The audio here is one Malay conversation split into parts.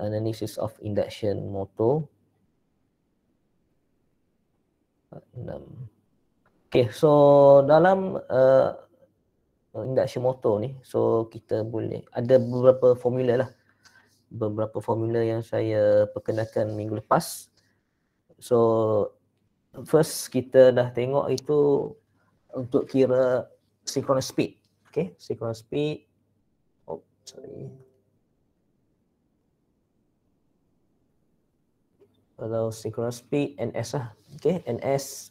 analysis of induction motor. Enam. Okay, so dalam uh, induction motor ni, so kita boleh ada beberapa formula lah. Beberapa formula yang saya perkenalkan minggu lepas. So first kita dah tengok itu untuk kira synchronous speed. Okay, synchronous speed. Oh, sorry. kalau synchronous speed ns lah okey ns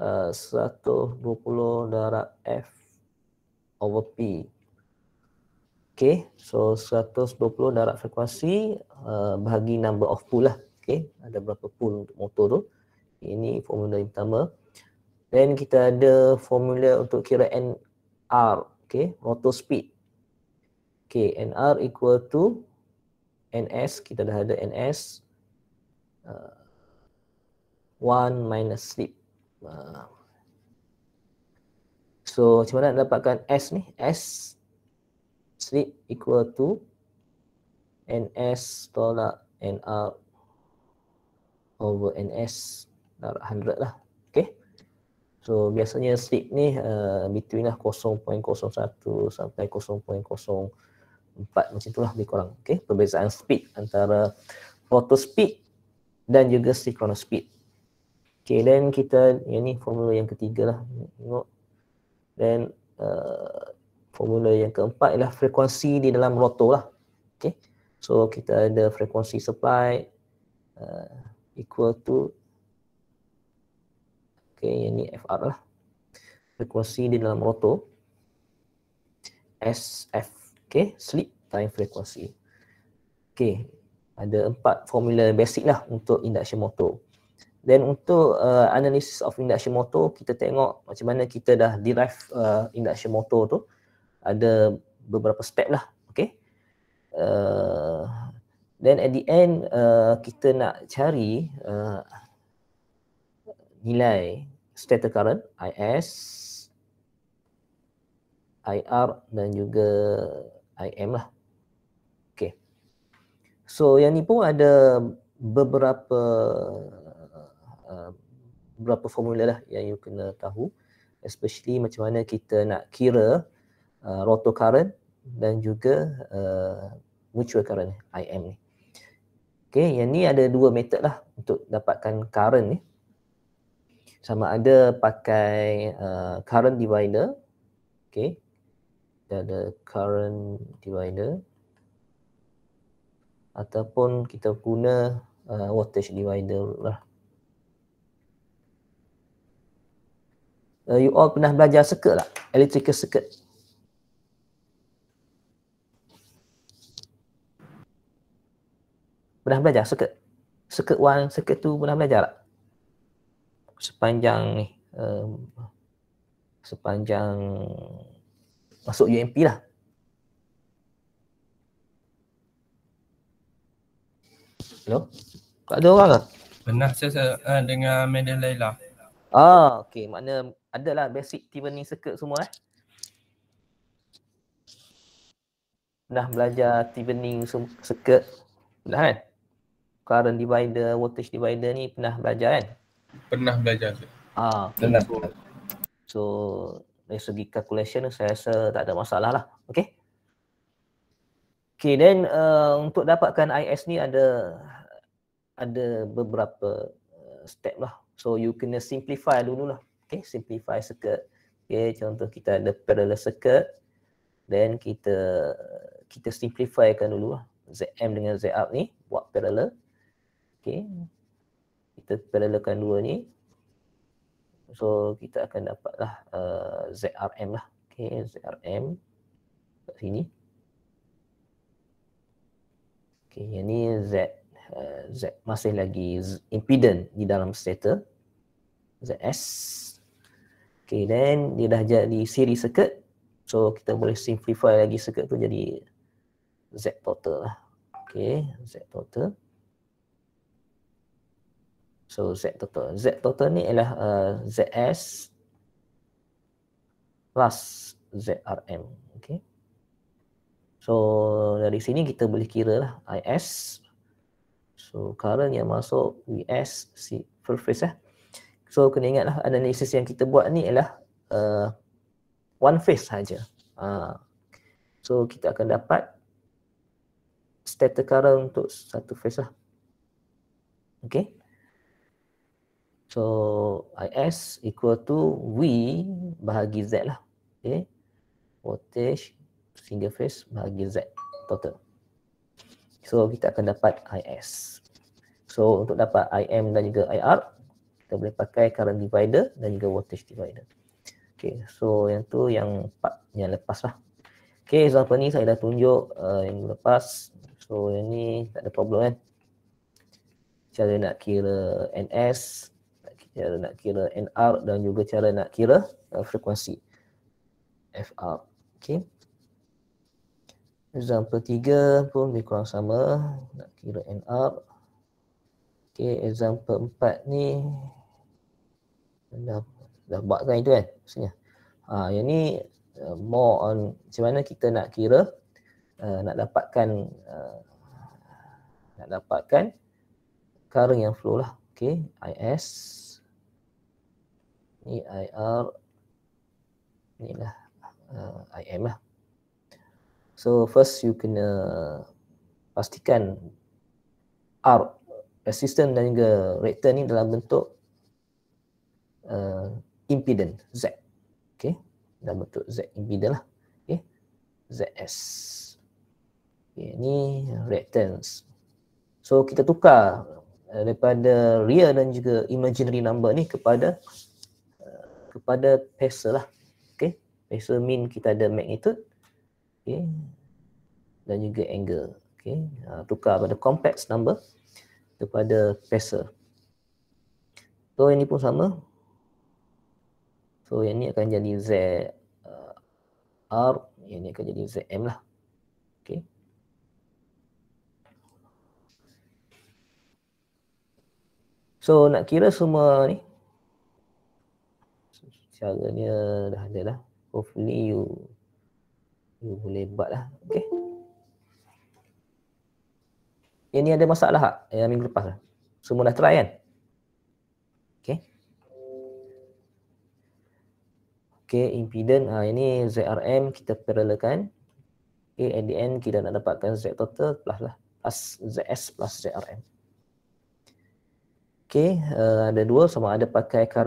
uh, 120 darab f over p okey so 120 darab frekuensi uh, eh, bahagi number of pool lah okey ada berapa pool untuk motor tu ini formula yang pertama then kita ada formula untuk kira nr okey rotor speed okey nr equal to ns kita dah ada ns uh, one minus sleep. Uh, so macam mana nak dapatkan S ni? S sleep equal to NS tolak N up over NS darab 100 lah. Okay. So biasanya sleep ni uh, between lah 0.01 sampai 0.0 4 macam itulah lebih kurang Okay. perbezaan speed antara proto speed dan juga synchronous speed. Okay, then kita yang ni formula yang ketiga lah. Tengok. Then uh, formula yang keempat ialah frekuensi di dalam rotor lah. Okay. So kita ada frekuensi supply uh, equal to okay, yang ni FR lah. Frekuensi di dalam rotor SF. Okay, sleep time frekuensi. Okay, ada empat formula basic lah untuk induction motor. Then untuk uh, analysis of induction motor, kita tengok macam mana kita dah derive uh, induction motor tu. Ada beberapa step lah, okay. Uh, then at the end, uh, kita nak cari uh, nilai stator current, IS, IR dan juga IM lah, So yang ni pun ada beberapa uh, beberapa formula lah yang you kena tahu especially macam mana kita nak kira uh, rotor current dan juga uh, mutual current IM ni. Okay, yang ni ada dua method lah untuk dapatkan current ni. Sama ada pakai uh, current divider. Okay, dia ada current divider ataupun kita guna uh, voltage divider lah. Uh, you all pernah belajar circuit tak? Electrical circuit. Pernah belajar circuit? Circuit one, circuit two pernah belajar tak? Sepanjang ni. Um, sepanjang masuk UMP lah. Hello? Tak ada orang ke? Pernah saya, saya uh, dengar Madam Laila. Ah, okey. Makna adalah basic Tiffany circuit semua eh. Dah belajar Tiffany circuit. Dah kan? Current divider, voltage divider ni pernah belajar kan? Pernah belajar. Ah, pernah. Okay. So, dari segi calculation saya rasa tak ada masalah lah. Okay? Okay, then uh, untuk dapatkan IS ni ada ada beberapa uh, step lah. So you kena simplify dulu lah. Okay, simplify circuit. Okay, contoh kita ada parallel circuit. Then kita kita simplifykan dulu lah. ZM dengan ZUP ni buat parallel. Okay. Kita parallelkan dua ni. So kita akan dapatlah uh, ZRM lah. Okay, ZRM kat sini. Okay, yang ni ZRM Z masih lagi impedant di dalam stator ZS okay then dia dah jadi series circuit so kita boleh simplify lagi circuit tu jadi Z total lah okay Z total so Z total Z total ni ialah uh, ZS plus ZRM okay So dari sini kita boleh kira lah IS So current yang masuk VS si full phrase eh. So kena ingatlah analisis yang kita buat ni ialah uh, one phase saja. Uh, so kita akan dapat stator current untuk satu phase lah. Okay. So IS equal to V bahagi Z lah. Okay. Voltage single phase bahagi Z total. So kita akan dapat IS. So untuk dapat IM dan juga IR kita boleh pakai current divider dan juga voltage divider. Okay, so yang tu yang part yang lepas lah. Okay, so apa ni saya dah tunjuk uh, yang lepas. So yang ni tak ada problem kan. Cara nak kira NS, cara nak kira NR dan juga cara nak kira uh, frekuensi FR. Okay. Example 3 pun lebih kurang sama. Nak kira NR. Okay, example empat ni dah, dah buatkan itu kan maksudnya. Ha, yang ni uh, more on macam mana kita nak kira uh, nak dapatkan uh, nak dapatkan current yang flow lah. Okay, IS ni IR ni lah uh, IM lah. So first you kena pastikan R resistant dan juga rektor ni dalam bentuk uh, impedance Z. Okay. Dalam bentuk Z impedance lah. Okay. ZS. Okay. Ni reactance. So kita tukar uh, daripada real dan juga imaginary number ni kepada uh, kepada phasor lah. Okay. Phasor mean kita ada magnitude. Okay. Dan juga angle. Okay. Uh, tukar pada complex number kepada peser. So yang ni pun sama. So yang ni akan jadi Z uh, R, yang ni akan jadi Z M lah. Okay. So nak kira semua ni. Caranya dah ada lah. Hopefully you, you boleh buat lah. Okay. Yang ni ada masalah tak? Yang minggu lepas lah. Semua dah try kan? Okay. Okay, impedance. Ha, ah, ini ZRM kita paralelkan. Okay, at the end kita nak dapatkan Z total plus lah. Plus ZS plus ZRM. Okay, uh, eh, ada dua sama ada pakai current